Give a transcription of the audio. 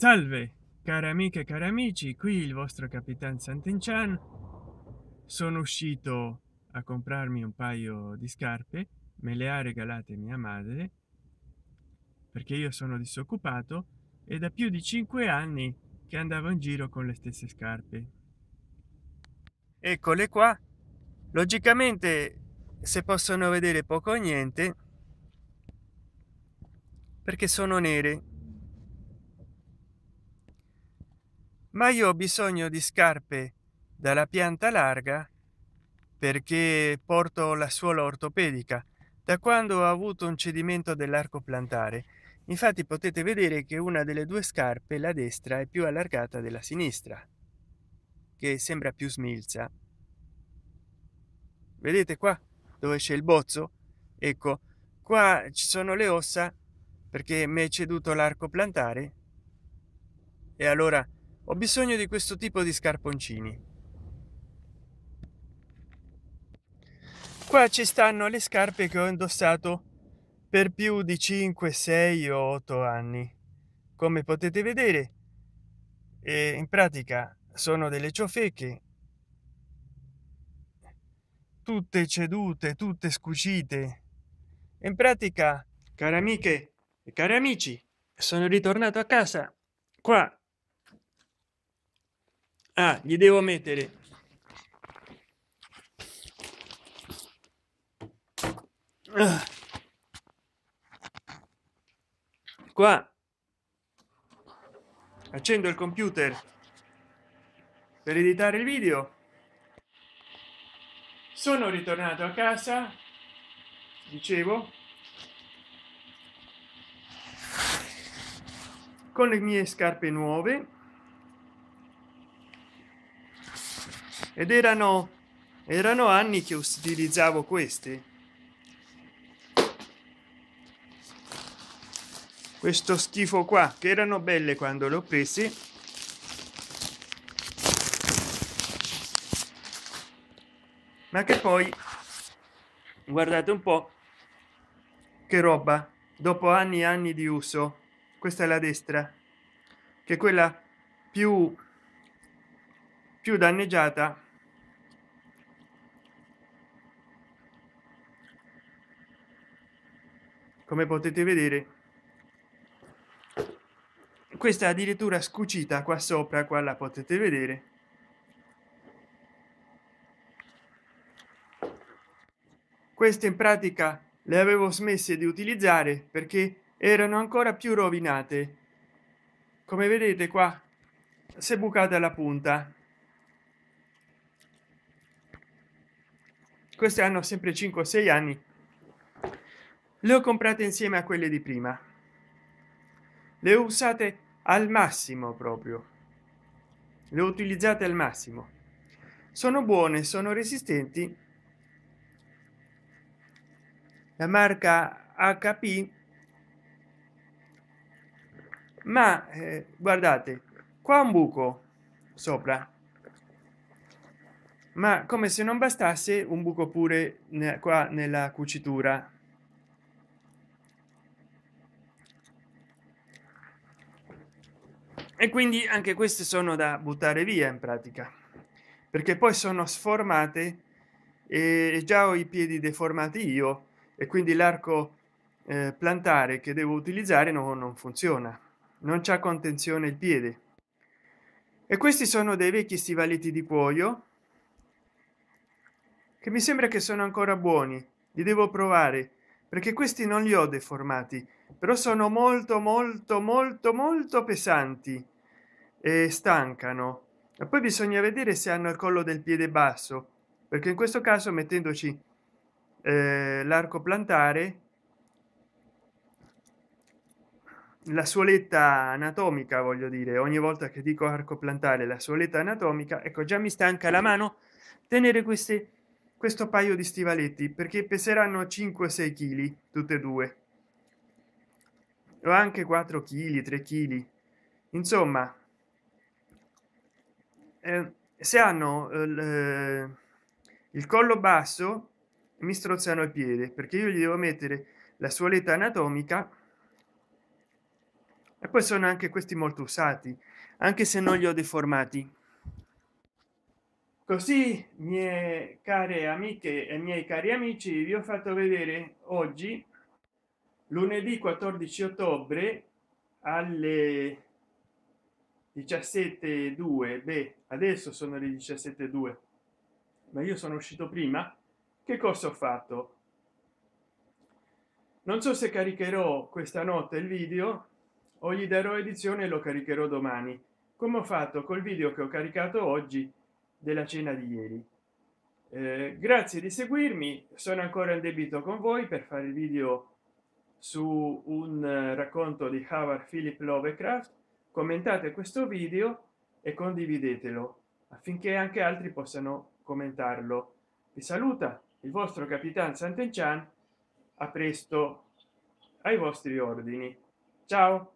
salve cari amiche e cari amici qui il vostro capitan sant'enchan sono uscito a comprarmi un paio di scarpe me le ha regalate mia madre perché io sono disoccupato e da più di cinque anni che andavo in giro con le stesse scarpe eccole qua logicamente se possono vedere poco o niente perché sono nere ma io ho bisogno di scarpe dalla pianta larga perché porto la suola ortopedica da quando ho avuto un cedimento dell'arco plantare infatti potete vedere che una delle due scarpe la destra è più allargata della sinistra che sembra più smilza vedete qua dove c'è il bozzo ecco qua ci sono le ossa perché mi è ceduto l'arco plantare e allora ho bisogno di questo tipo di scarponcini. Qua ci stanno le scarpe che ho indossato per più di 5, 6 o 8 anni. Come potete vedere, e in pratica sono delle ciofeche tutte cedute, tutte scucite. In pratica, cari amiche e cari amici, sono ritornato a casa qua ah gli devo mettere ah. qua accendo il computer per editare il video sono ritornato a casa dicevo con le mie scarpe nuove ed erano erano anni che utilizzavo questi questo schifo qua che erano belle quando le ho presi ma che poi guardate un po che roba dopo anni e anni di uso questa è la destra che è quella più più danneggiata come potete vedere questa addirittura scucita qua sopra qua la potete vedere queste in pratica le avevo smesse di utilizzare perché erano ancora più rovinate come vedete qua si è bucata la punta queste hanno sempre 5 6 anni le ho comprate insieme a quelle di prima le ho usate al massimo proprio le ho utilizzate al massimo sono buone sono resistenti la marca hp ma eh, guardate qua un buco sopra ma come se non bastasse un buco pure qua nella cucitura e quindi anche queste sono da buttare via in pratica perché poi sono sformate e già ho i piedi deformati io e quindi l'arco eh, plantare che devo utilizzare no, non funziona non c'è contenzione il piede e questi sono dei vecchi stivaletti di cuoio che mi sembra che sono ancora buoni li devo provare perché questi non li ho deformati però sono molto molto molto molto pesanti e stancano e poi bisogna vedere se hanno il collo del piede basso perché in questo caso mettendoci eh, l'arco plantare la suoletta anatomica voglio dire ogni volta che dico arco plantare la suoletta anatomica ecco già mi stanca la mano tenere queste questo paio di stivaletti perché peseranno 5-6 kg tutte e due o anche 4 kg 3 kg insomma eh, se hanno eh, eh, il collo basso mi strozzano il piede perché io gli devo mettere la suoletta anatomica e poi sono anche questi molto usati anche se non li ho deformati così mie care amiche e miei cari amici vi ho fatto vedere oggi lunedì 14 ottobre alle 17.2 beh adesso sono le 17.2 ma io sono uscito prima che cosa ho fatto non so se caricherò questa notte il video o gli darò edizione lo caricherò domani come ho fatto col video che ho caricato oggi della cena di ieri eh, grazie di seguirmi sono ancora in debito con voi per fare il video su un eh, racconto di Howard Philip Lovecraft commentate questo video e condividetelo affinché anche altri possano commentarlo vi saluta il vostro capitano Sant'Enchan a presto ai vostri ordini ciao